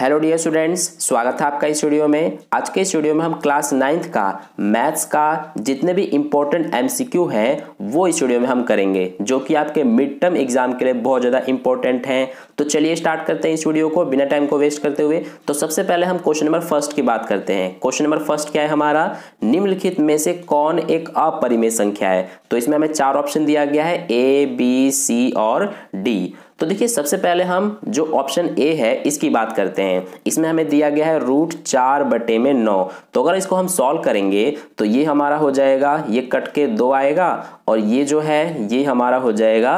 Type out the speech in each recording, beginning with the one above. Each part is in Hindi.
हेलो डियर स्टूडेंट्स स्वागत है आपका इस स्टूडियो में आज के स्टूडियो में हम क्लास नाइन्थ का मैथ्स का जितने भी इम्पोर्टेंट एमसीक्यू हैं वो इस वीडियो में हम करेंगे जो कि आपके मिड टर्म एग्जाम के लिए बहुत ज़्यादा इंपॉर्टेंट हैं तो चलिए स्टार्ट करते हैं इस वीडियो को बिना टाइम को वेस्ट करते हुए तो सबसे पहले हम क्वेश्चन नंबर फर्स्ट की बात करते हैं क्वेश्चन नंबर फर्स्ट क्या है हमारा निम्नलिखित में से कौन एक अपरिमेय संख्या है तो इसमें हमें चार ऑप्शन दिया गया है ए बी सी और डी तो देखिए सबसे पहले हम जो ऑप्शन ए है इसकी बात करते हैं इसमें हमें दिया गया है रूट चार बटे में नौ तो अगर इसको हम सॉल्व करेंगे तो ये हमारा हो जाएगा ये कट के दो आएगा और ये जो है ये हमारा हो जाएगा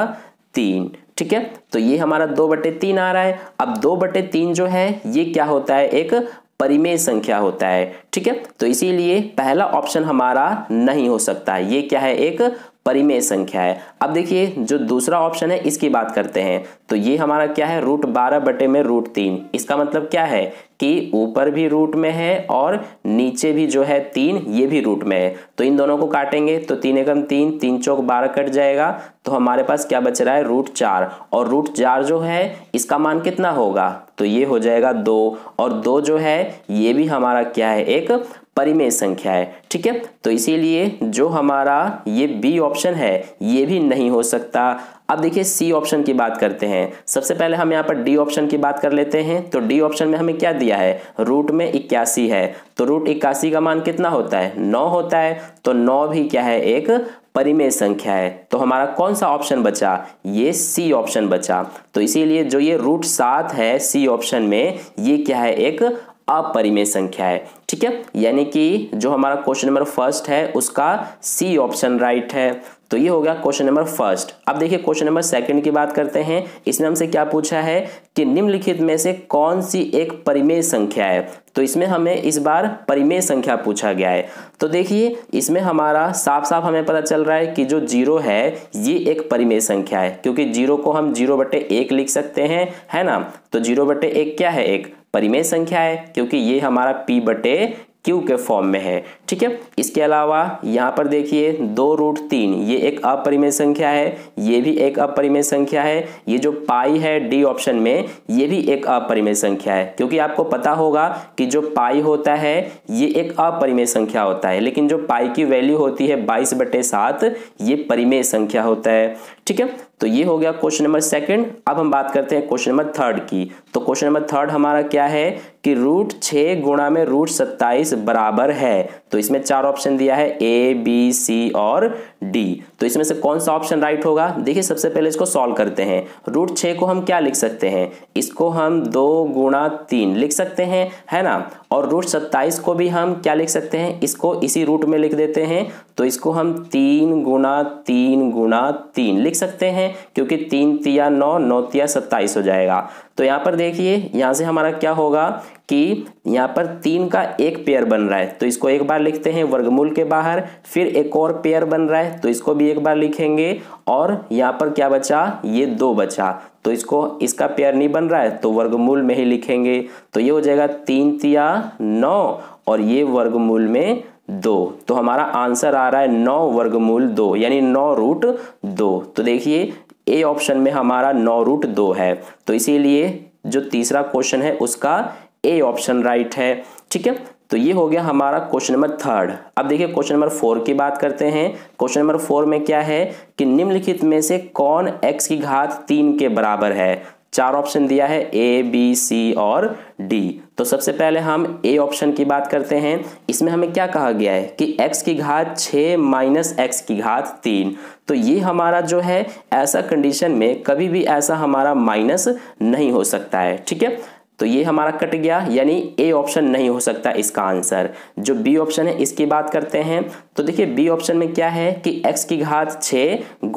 तीन ठीक है तो ये हमारा दो बटे तीन आ रहा है अब दो बटे तीन जो है ये क्या होता है एक परिमेय संख्या होता है ठीक है तो इसीलिए पहला ऑप्शन हमारा नहीं हो सकता ये क्या है एक परिमेय संख्या है अब देखिए जो दूसरा ऑप्शन है इसकी बात करते हैं तो ये हमारा क्या है रूट बारह बटे में रूट तीन इसका मतलब क्या है कि ऊपर भी रूट में है और नीचे भी जो है तीन ये भी रूट में है तो इन दोनों को काटेंगे तो तीन एकम तीन तीन चौक बारह कट जाएगा तो हमारे पास क्या बच रहा है रूट चार और रूट चार जो है इसका मान कितना होगा तो ये हो जाएगा दो और दो जो है ये भी हमारा क्या है एक परिमेय संख्या है ठीक है तो इसीलिए जो हमारा ये बी ऑप्शन है ये भी नहीं हो सकता अब देखिए सी ऑप्शन की बात करते हैं सबसे पहले हम यहाँ पर डी ऑप्शन की बात कर लेते हैं तो डी ऑप्शन में हमें क्या दिया है रूट में इक्यासी है तो रूट इक्यासी का मान कितना होता है नौ होता है तो नौ भी क्या है एक परिमेय संख्या है तो हमारा कौन सा ऑप्शन बचा ये सी ऑप्शन बचा तो इसीलिए जो ये रूट सात है सी ऑप्शन में ये क्या है एक अपरिमेय संख्या है ठीक है यानी कि जो हमारा क्वेश्चन नंबर फर्स्ट है उसका सी ऑप्शन राइट है तो ये हो गया क्वेश्चन नंबर फर्स्ट अब देखिए क्वेश्चन नंबर सेकंड की बात करते हैं इसमें हमसे क्या पूछा है कि निम्नलिखित में से कौन सी एक परिमेय संख्या है तो इसमें हमें इस बार परिमेय संख्या पूछा गया है तो देखिए इसमें हमारा साफ साफ हमें पता चल रहा है कि जो जीरो है ये एक परिमेय संख्या है क्योंकि जीरो को हम जीरो बटे लिख सकते हैं है ना तो जीरो बटे क्या है एक परिमेय संख्या है क्योंकि ये हमारा पी बटे क्यू के फॉर्म में है ठीक है इसके अलावा यहाँ पर देखिए दो रूट तीन ये एक अपरिमेय संख्या है ये भी एक अपरिमेय संख्या है ये जो पाई है डी ऑप्शन में ये भी एक अपरिमेय संख्या है क्योंकि आपको पता होगा कि जो पाई होता है ये एक अपरिमेय संख्या होता है लेकिन जो पाई की वैल्यू होती है बाईस बटे सात ये परिमेय संख्या होता है ठीक है तो ये हो गया क्वेश्चन नंबर सेकंड अब हम बात करते हैं क्वेश्चन नंबर थर्ड की तो क्वेश्चन नंबर थर्ड हमारा क्या है कि रूट छः गुणा में रूट सत्ताईस बराबर है तो इसमें चार ऑप्शन दिया है ए बी सी और डी तो इसमें से कौन सा ऑप्शन राइट होगा देखिए सबसे पहले इसको सॉल्व करते हैं रूट छः को हम क्या लिख सकते हैं इसको हम दो गुणा तीन लिख सकते हैं है ना और रूट सत्ताईस को भी हम क्या लिख सकते हैं इसको इसी रूट में लिख देते हैं तो इसको हम तीन गुणा तीन गुणा तीन लिख सकते हैं क्योंकि तीन तिया नौ नौ तिया सत्ताईस हो जाएगा तो यहाँ पर देखिए यहाँ से हमारा क्या होगा कि यहाँ पर तीन का एक पेयर बन रहा है तो इसको एक बार लिखते हैं वर्गमूल के बाहर फिर एक और पेयर बन रहा है तो इसको भी एक बार लिखेंगे और यहाँ पर क्या बचा ये दो बचा तो इसको इसका पेयर नहीं बन रहा है तो वर्गमूल में ही लिखेंगे तो ये हो जाएगा तीन तिया नौ और ये वर्गमूल में दो तो हमारा आंसर आ रहा है नौ वर्गमूल दो यानी नौ रूट दो तो देखिए ए ऑप्शन में हमारा नौ रूट दो है तो इसीलिए जो तीसरा क्वेश्चन है उसका ए ऑप्शन राइट है ठीक है तो ये हो गया हमारा क्वेश्चन नंबर थर्ड अब देखिए क्वेश्चन नंबर फोर की बात करते हैं क्वेश्चन नंबर फोर में क्या है कि निम्नलिखित में से कौन एक्स की घात तीन के बराबर है चार ऑप्शन दिया है ए बी सी और डी तो सबसे पहले हम ए ऑप्शन की बात करते हैं इसमें हमें क्या कहा गया है कि x की घात छ माइनस एक्स की घात तीन तो ये हमारा जो है ऐसा कंडीशन में कभी भी ऐसा हमारा माइनस नहीं हो सकता है ठीक है तो ये हमारा कट गया यानी ए ऑप्शन नहीं हो सकता इसका आंसर जो बी ऑप्शन है इसकी बात करते हैं तो देखिए बी ऑप्शन में क्या है कि एक्स की घात छ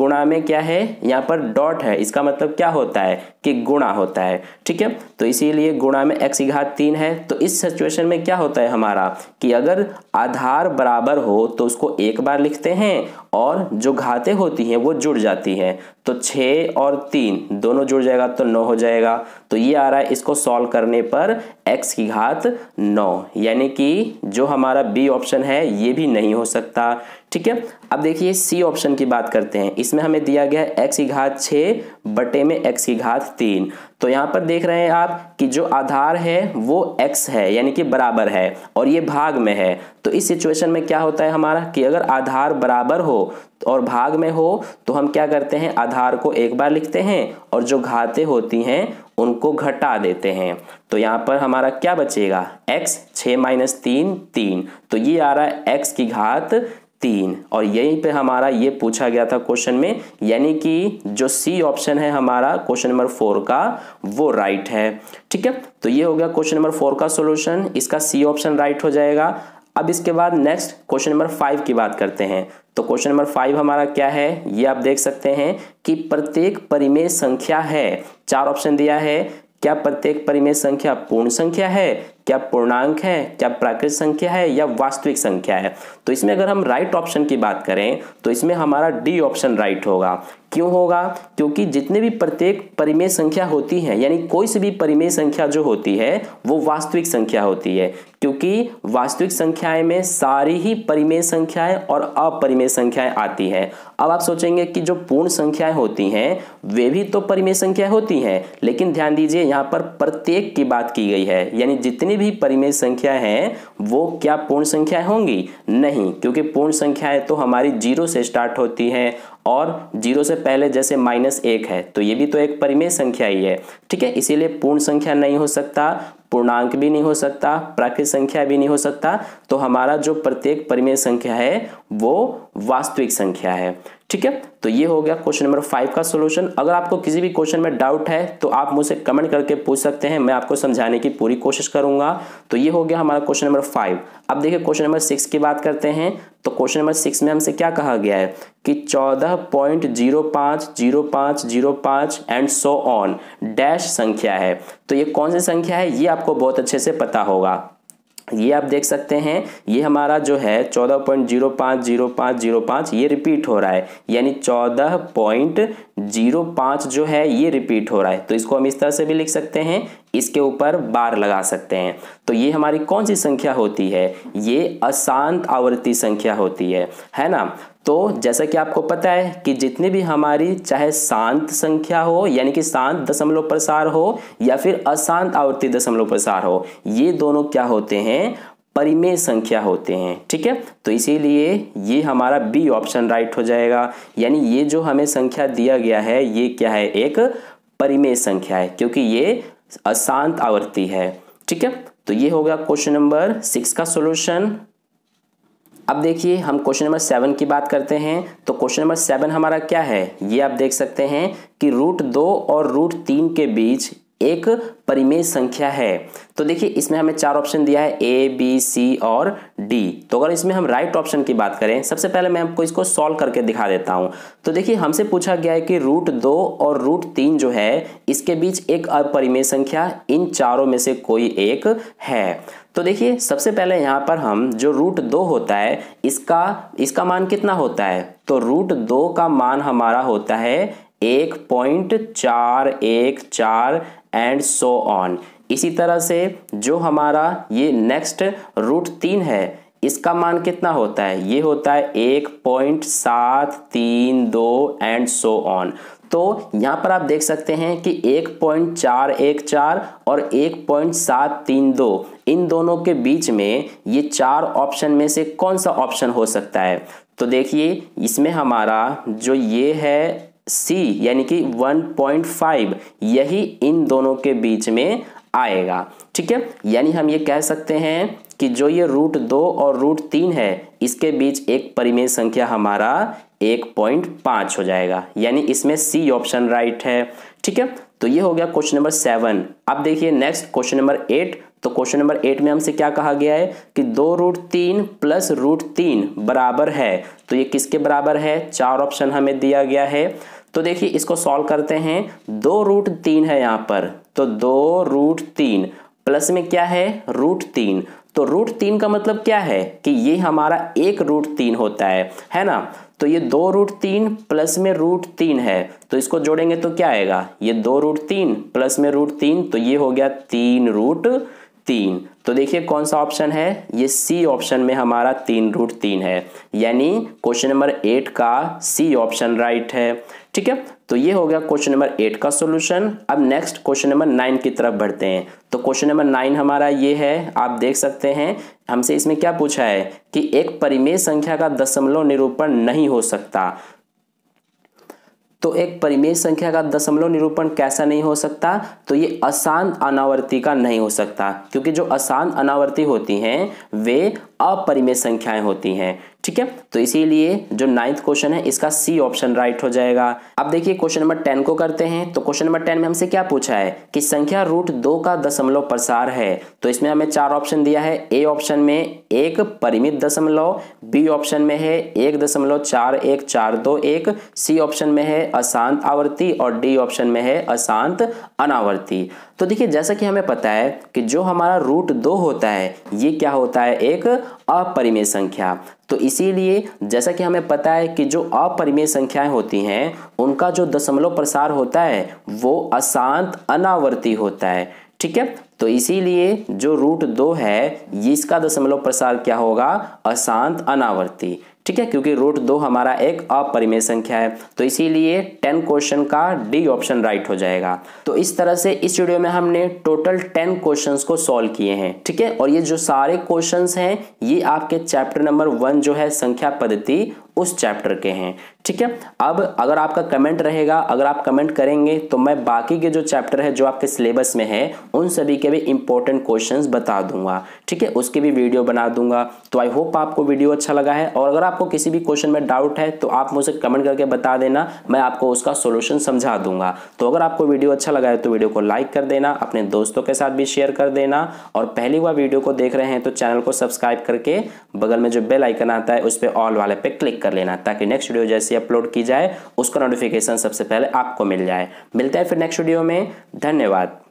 गुणा में क्या है यहाँ पर डॉट है इसका मतलब क्या होता है कि गुणा होता है ठीक है तो इसीलिए गुणा में एक्स की घात तीन है तो इस सिचुएशन में क्या होता है हमारा कि अगर आधार बराबर हो तो उसको एक बार लिखते हैं और जो घातें होती हैं वो जुड़ जाती हैं तो छः और तीन दोनों जुड़ जाएगा तो नौ हो जाएगा तो ये आ रहा है इसको सॉल्व करने पर x की घात नौ यानी कि जो हमारा b ऑप्शन है ये भी नहीं हो सकता ठीक है अब देखिए सी ऑप्शन की बात करते हैं इसमें हमें दिया गया है एक्स की घात छ बटे में एक्स की घात तीन तो यहाँ पर देख रहे हैं आप कि जो आधार है वो एक्स है यानी कि बराबर है और ये भाग में है तो इस सिचुएशन में क्या होता है हमारा कि अगर आधार बराबर हो और भाग में हो तो हम क्या करते हैं आधार को एक बार लिखते हैं और जो घातें होती हैं उनको घटा देते हैं तो यहाँ पर हमारा क्या बचेगा x छ माइनस तीन तीन तो ये आ रहा है x की घात तीन और यहीं पे हमारा ये पूछा गया था क्वेश्चन में यानी कि जो सी ऑप्शन है हमारा क्वेश्चन नंबर फोर का वो राइट है ठीक है तो ये हो गया क्वेश्चन नंबर फोर का सॉल्यूशन इसका सी ऑप्शन राइट हो जाएगा अब इसके बाद नेक्स्ट क्वेश्चन नंबर फाइव की बात करते हैं तो क्वेश्चन नंबर फाइव हमारा क्या है ये आप देख सकते हैं कि प्रत्येक परिमेय संख्या है चार ऑप्शन दिया है क्या प्रत्येक परिमेय संख्या पूर्ण संख्या है क्या पूर्णांक है क्या प्राकृत संख्या है या वास्तविक संख्या है तो इसमें अगर हम राइट ऑप्शन की बात करें तो इसमें हमारा डी ऑप्शन राइट होगा क्यों होगा क्योंकि जितने भी प्रत्येक परिमेय संख्या होती है यानी कोई से भी परिमेय संख्या जो होती है वो वास्तविक संख्या होती है क्योंकि वास्तविक संख्याएं में सारी ही परिमेय संख्याएं और अपरिमेय संख्याएं आती हैं अब आप सोचेंगे कि जो पूर्ण संख्याएं होती हैं वे भी तो परिमेय संख्या होती हैं लेकिन ध्यान दीजिए यहाँ पर प्रत्येक की बात की गई है यानी जितनी भी परिमेय संख्या है वो क्या पूर्ण संख्या होंगी नहीं क्योंकि पूर्ण संख्याएं तो हमारी जीरो से स्टार्ट होती हैं और जीरो से पहले जैसे माइनस एक है तो ये भी तो एक परिमेय संख्या ही है ठीक है इसीलिए पूर्ण संख्या नहीं हो सकता पूर्णांक भी नहीं हो सकता प्राकृत संख्या भी नहीं हो सकता तो हमारा जो प्रत्येक परिमेय संख्या है वो वास्तविक संख्या है ठीक है तो ये हो गया क्वेश्चन नंबर फाइव का सोल्यूशन अगर आपको किसी भी क्वेश्चन में डाउट है तो आप मुझसे कमेंट करके पूछ सकते हैं मैं आपको समझाने की पूरी कोशिश करूंगा तो ये हो गया हमारा क्वेश्चन नंबर फाइव अब देखिए क्वेश्चन नंबर सिक्स की बात करते हैं तो क्वेश्चन नंबर सिक्स में हमसे क्या कहा गया है कि चौदह पॉइंट जीरो पांच जीरो पांच जीरो पांच एंड सो ऑन डैश संख्या है तो ये कौन सी संख्या है ये आपको बहुत अच्छे से पता होगा ये आप देख सकते हैं ये हमारा जो है चौदह पॉइंट जीरो पाँच जीरो पाँच जीरो पाँच ये रिपीट हो रहा है यानी चौदह पॉइंट जीरो पाँच जो है ये रिपीट हो रहा है तो इसको हम इस तरह से भी लिख सकते हैं इसके ऊपर बार लगा सकते हैं तो ये हमारी कौन सी संख्या होती है ये अशांत आवर्ती संख्या होती है है ना तो जैसा कि आपको पता है कि जितनी भी हमारी चाहे शांत संख्या हो यानी कि शांत दशमलव प्रसार हो या फिर अशांत आवर्ती दशमलव प्रसार हो ये दोनों क्या होते हैं परिमेय संख्या होते हैं ठीक है तो इसीलिए ये हमारा बी ऑप्शन राइट हो जाएगा यानी ये जो हमें संख्या दिया गया है ये क्या है एक परिमेय संख्या है क्योंकि ये अशांत आवृत्ति है ठीक है तो ये हो गया क्वेश्चन नंबर सिक्स का सोल्यूशन अब देखिए हम क्वेश्चन नंबर सेवन की बात करते हैं तो क्वेश्चन नंबर सेवन हमारा क्या है ये आप देख सकते हैं कि रूट दो और रूट तीन के बीच एक परिमेय संख्या है तो देखिए इसमें हमें चार ऑप्शन दिया है ए बी सी और डी तो अगर इसमें हम राइट ऑप्शन की बात करें सबसे पहले मैं आपको इसको सॉल्व करके दिखा देता हूं तो देखिए हमसे पूछा गया है कि रूट दो और रूट तीन जो है इसके बीच एक अपरिमेय संख्या इन चारों में से कोई एक है तो देखिए सबसे पहले यहाँ पर हम जो रूट दो होता है इसका इसका मान कितना होता है तो रूट दो का मान हमारा होता है एक पॉइंट चार एक चार एंड सो ऑन इसी तरह से जो हमारा ये नेक्स्ट रूट तीन है इसका मान कितना होता है ये होता है एक पॉइंट सात तीन दो एंड सो ऑन तो यहाँ पर आप देख सकते हैं कि एक पॉइंट चार एक चार और एक पॉइंट सात तीन दो इन दोनों के बीच में ये चार ऑप्शन में से कौन सा ऑप्शन हो सकता है तो देखिए इसमें हमारा जो ये है सी यानी कि 1.5 यही इन दोनों के बीच में आएगा ठीक है यानी हम ये कह सकते हैं कि जो ये रूट दो और रूट तीन है इसके बीच एक परिमेय संख्या हमारा एक पॉइंट पांच हो जाएगा यानी इसमें सी ऑप्शन राइट है ठीक है तो ये हो गया क्वेश्चन नंबर सेवन अब देखिए नेक्स्ट क्वेश्चन नंबर एट तो क्वेश्चन नंबर एट में हमसे क्या कहा गया है कि दो रूट तीन प्लस रूट तीन बराबर है तो ये किसके बराबर है चार ऑप्शन हमें दिया गया है तो देखिए इसको सॉल्व करते हैं दो रूट तीन है यहाँ पर तो दो रूट तीन प्लस में क्या है रूट तीन तो रूट तीन का मतलब क्या है कि ये हमारा एक रूट तीन होता है है ना तो ये दो रूट तीन प्लस में रूट तीन है तो इसको जोड़ेंगे तो क्या आएगा ये दो रूट तीन प्लस में रूट तीन तो ये हो गया तीन रूट तीन तो देखिए कौन सा ऑप्शन है ये सी ऑप्शन में हमारा तीन रूट तीन है यानी क्वेश्चन नंबर एट का सी ऑप्शन राइट है ठीक है तो ये हो गया क्वेश्चन नंबर एट का सोल्यूशन अब नेक्स्ट क्वेश्चन नंबर नाइन की तरफ बढ़ते हैं तो क्वेश्चन नंबर नाइन हमारा ये है आप देख सकते हैं हमसे इसमें क्या पूछा है कि एक परिमेय संख्या का दशमलव निरूपण नहीं हो सकता तो एक परिमेय संख्या का दशमलव निरूपण कैसा नहीं हो सकता तो ये आसान अनावर्ती का नहीं हो सकता क्योंकि जो आसान अनावर्ती होती हैं वे अपरिमेय संख्याएं होती हैं ठीक है तो इसीलिए जो नाइन्थ क्वेश्चन है इसका सी ऑप्शन राइट हो जाएगा अब देखिए क्वेश्चन नंबर टेन को करते हैं तो क्वेश्चन नंबर टेन में हमसे क्या पूछा है कि संख्या रूट दो का दशमलव प्रसार है तो इसमें हमें चार ऑप्शन दिया है ए ऑप्शन में एक परिमित दशमलव बी ऑप्शन में है एक दशमलव चार एक चार दो एक सी ऑप्शन में है अशांत आवर्ती और डी ऑप्शन में है अशांत अनावर्ती तो देखिए जैसा कि हमें पता है कि जो हमारा रूट दो होता है ये क्या होता है एक अपरिमेय संख्या तो इसीलिए जैसा कि हमें पता है कि जो अपरिमेय संख्याएं होती हैं उनका जो दशमलव प्रसार होता है वो अशांत अनावर्ती होता है ठीक है तो इसीलिए जो रूट दो है इसका दशमलव प्रसार क्या होगा अशांत अनावर्ती ठीक है क्योंकि रूट दो हमारा एक अपरिमेय संख्या है तो इसीलिए टेन क्वेश्चन का डी ऑप्शन राइट हो जाएगा तो इस तरह से इस वीडियो में हमने टोटल टेन क्वेश्चन को सॉल्व किए हैं ठीक है और ये जो सारे क्वेश्चन हैं ये आपके चैप्टर नंबर वन जो है संख्या पद्धति उस चैप्टर के हैं ठीक है अब अगर आपका कमेंट रहेगा अगर आप कमेंट करेंगे तो मैं बाकी के जो चैप्टर है जो आपके सिलेबस में है उन सभी के भी इंपॉर्टेंट क्वेश्चंस बता दूंगा ठीक है उसके भी वीडियो बना दूंगा तो आई होप आपको वीडियो अच्छा लगा है और अगर आपको किसी भी क्वेश्चन में डाउट है तो आप मुझे कमेंट करके बता देना मैं आपको उसका सोल्यूशन समझा दूंगा तो अगर आपको वीडियो अच्छा लगा है तो वीडियो को लाइक कर देना अपने दोस्तों के साथ भी शेयर कर देना और पहली बार वीडियो को देख रहे हैं तो चैनल को सब्सक्राइब करके बगल में जो बेल आइकन आता है उस पर ऑल वाले पे क्लिक कर कर लेना ताकि नेक्स्ट वीडियो जैसे अपलोड की जाए उसका नोटिफिकेशन सबसे पहले आपको मिल जाए मिलते हैं फिर नेक्स्ट वीडियो में धन्यवाद